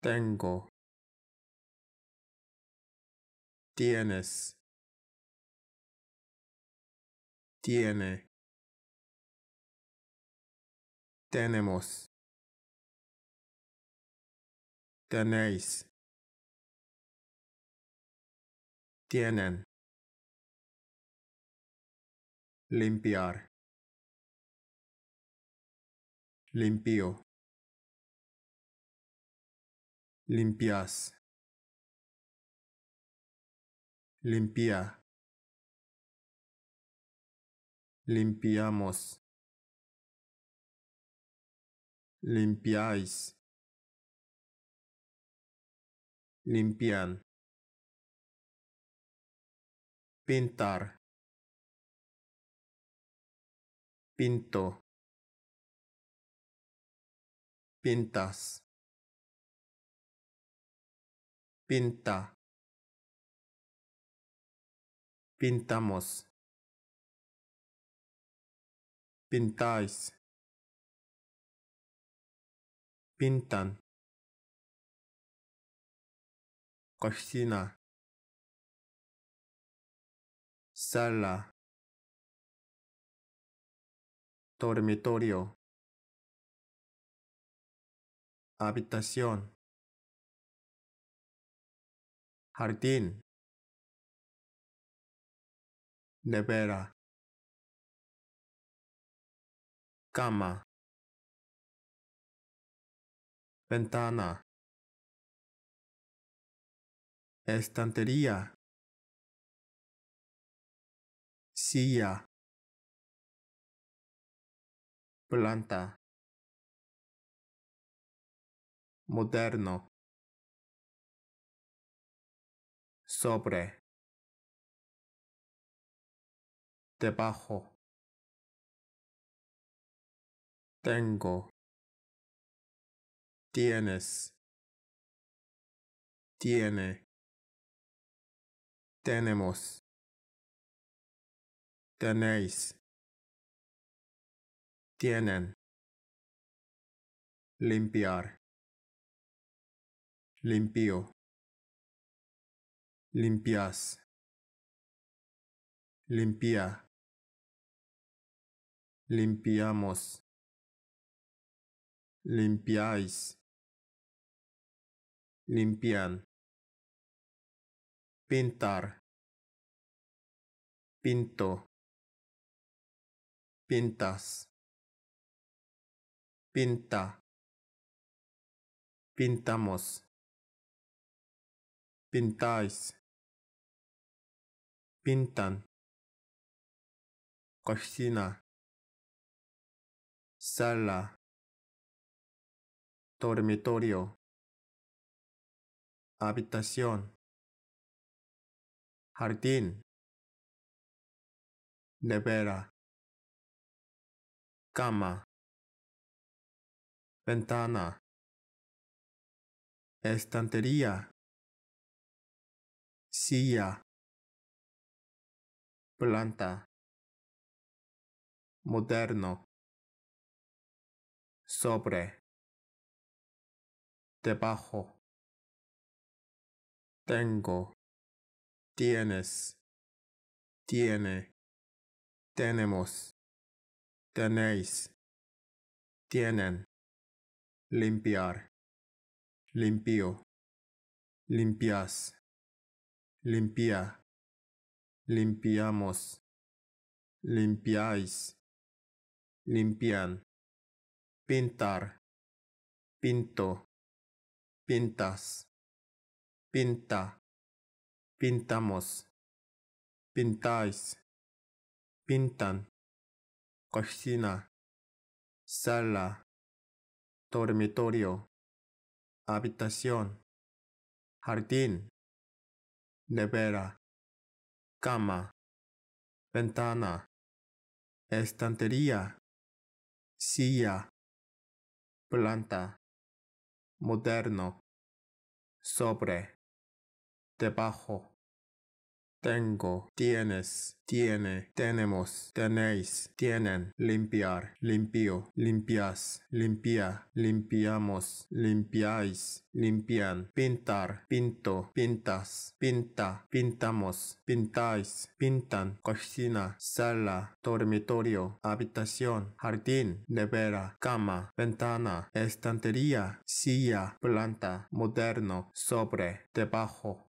Tengo. Tienes. Tiene. Tenemos. Tenéis. Tienen. Limpiar. Limpio limpias limpia limpiamos limpiáis limpian pintar pinto pintas pinta pintamos pintáis pintan cocina sala dormitorio habitación jardín, nevera, cama, ventana, estantería, silla, planta, moderno. sobre debajo tengo tienes tiene tenemos tenéis tienen limpiar limpio limpias, limpia, limpiamos, limpiáis, limpian, pintar, pinto, pintas, pinta, pintamos pintáis, pintan, cocina, sala, dormitorio, habitación, jardín, nevera, cama, ventana, estantería, silla, planta, moderno, sobre, debajo, tengo, tienes, tiene, tenemos, tenéis, tienen, limpiar, limpio, limpias limpia, limpiamos, limpiáis, limpian, pintar, pinto, pintas, pinta, pintamos, pintáis, pintan, cocina, sala, dormitorio, habitación, jardín, nevera, cama, ventana, estantería, silla, planta, moderno, sobre, debajo. Tengo, tienes, tiene, tenemos, tenéis, tienen, limpiar, limpio, limpias, limpia, limpiamos, limpiáis, limpian, pintar, pinto, pintas, pinta, pintamos, pintáis, pintan, cocina, sala, dormitorio, habitación, jardín, nevera, cama, ventana, estantería, silla, planta, moderno, sobre, debajo.